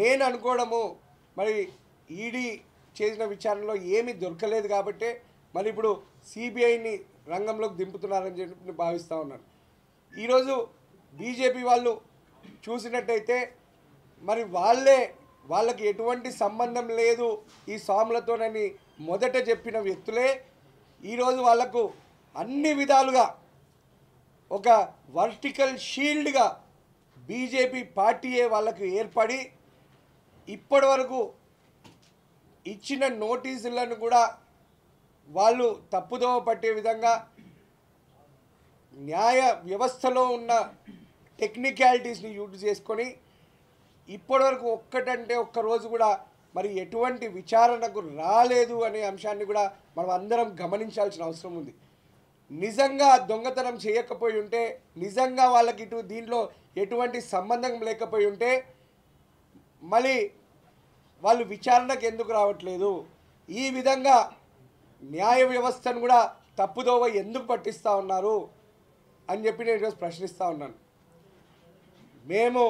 నేను అనుకోవడము మరి ఈడీ చేసిన విచారణలో ఏమీ దొరకలేదు కాబట్టి మరి ఇప్పుడు సిబిఐని రంగంలోకి దింపుతున్నారని చెప్పి భావిస్తూ ఉన్నాను ఈరోజు బీజేపీ వాళ్ళు చూసినట్టయితే మరి వాళ్ళే వాళ్ళకి ఎటువంటి సంబంధం లేదు ఈ స్వాములతోనని మొదట చెప్పిన వ్యక్తులే ఈరోజు వాళ్లకు అన్ని విధాలుగా ఒక వర్టికల్ షీల్డ్గా బీజేపీ పార్టీయే వాళ్ళకు ఏర్పడి ఇప్పటి వరకు ఇచ్చిన నోటీసులను కూడా వాళ్ళు తప్పుదోవ పట్టే విధంగా న్యాయ వ్యవస్థలో ఉన్న టెక్నికాలిటీస్ని యూజ్ చేసుకొని ఇప్పటివరకు ఒక్కటంటే ఒక్క రోజు కూడా మరి ఎటువంటి విచారణకు రాలేదు అనే అంశాన్ని కూడా మనం అందరం గమనించాల్సిన అవసరం ఉంది నిజంగా దొంగతనం చేయకపోయి ఉంటే నిజంగా వాళ్ళకి ఇటు దీంట్లో ఎటువంటి సంబంధం లేకపోయి ఉంటే మళ్ళీ వాళ్ళు విచారణకు ఎందుకు రావట్లేదు ఈ విధంగా న్యాయ వ్యవస్థను కూడా తప్పుదోవ ఎందుకు పట్టిస్తూ ఉన్నారు అని చెప్పి నేను ఈరోజు ప్రశ్నిస్తూ ఉన్నాను మేము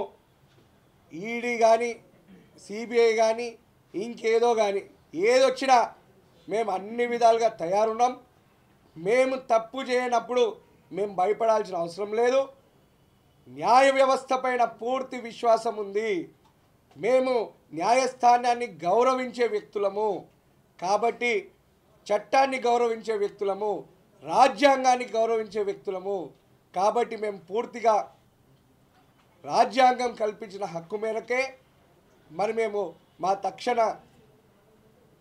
ఈడీ కానీ సిబిఐ కానీ ఇంకేదో కానీ ఏదొచ్చినా మేము అన్ని విధాలుగా తయారున్నాం మేము తప్పు చేయనప్పుడు మేము భయపడాల్సిన అవసరం లేదు న్యాయ వ్యవస్థ పూర్తి విశ్వాసం ఉంది మేము న్యాయస్థానాన్ని గౌరవించే వ్యక్తులము కాబట్టి చట్టాన్ని గౌరవించే వ్యక్తులము రాజ్యాంగాన్ని గౌరవించే వ్యక్తులము కాబట్టి మేము పూర్తిగా రాజ్యాంగం కల్పించిన హక్కు మేరకే మరి మేము మా తక్షణ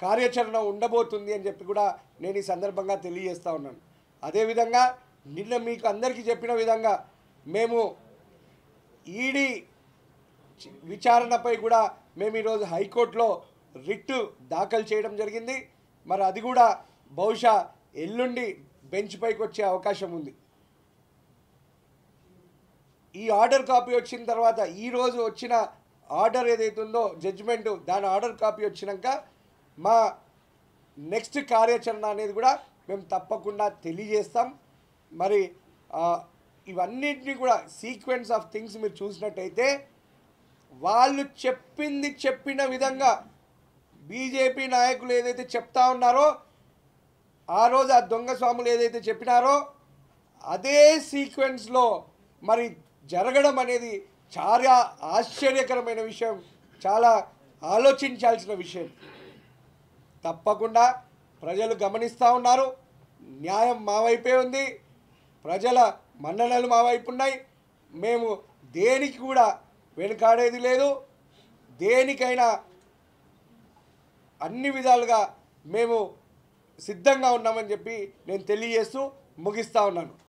కార్యాచరణ ఉండబోతుంది అని చెప్పి కూడా నేను ఈ సందర్భంగా తెలియజేస్తూ ఉన్నాను అదేవిధంగా నిన్న మీకు అందరికీ చెప్పిన విధంగా మేము ఈడీ విచారణపై కూడా మేము ఈరోజు హైకోర్టులో రిట్ దాఖలు చేయడం జరిగింది మరి అది కూడా బహుశా ఎల్లుండి బెంచ్ పైకి వచ్చే అవకాశం ఉంది ఈ ఆర్డర్ కాపీ వచ్చిన తర్వాత ఈరోజు వచ్చిన ఆర్డర్ ఏదైతుందో జడ్జిమెంట్ దాని ఆర్డర్ కాపీ వచ్చినాక మా నెక్స్ట్ కార్యాచరణ అనేది కూడా మేము తప్పకుండా తెలియజేస్తాం మరి ఇవన్నింటినీ కూడా సీక్వెన్స్ ఆఫ్ థింగ్స్ మీరు చూసినట్టయితే వాళ్ళు చెప్పింది చెప్పిన విధంగా బీజేపీ నాయకులు ఏదైతే చెప్తా ఉన్నారో ఆ రోజు ఆ దొంగ స్వాములు ఏదైతే చెప్పినారో అదే సీక్వెన్స్లో మరి జరగడం అనేది చాలా ఆశ్చర్యకరమైన విషయం చాలా ఆలోచించాల్సిన విషయం తప్పకుండా ప్రజలు గమనిస్తూ ఉన్నారు న్యాయం మా వైపే ఉంది ప్రజల మన్ననలు మా వైపు ఉన్నాయి మేము దేనికి కూడా వెనుకాడేది లేదు దేనికైనా అన్ని విధాలుగా మేము సిద్ధంగా ఉన్నామని చెప్పి నేను తెలియజేస్తూ ముగిస్తూ ఉన్నాను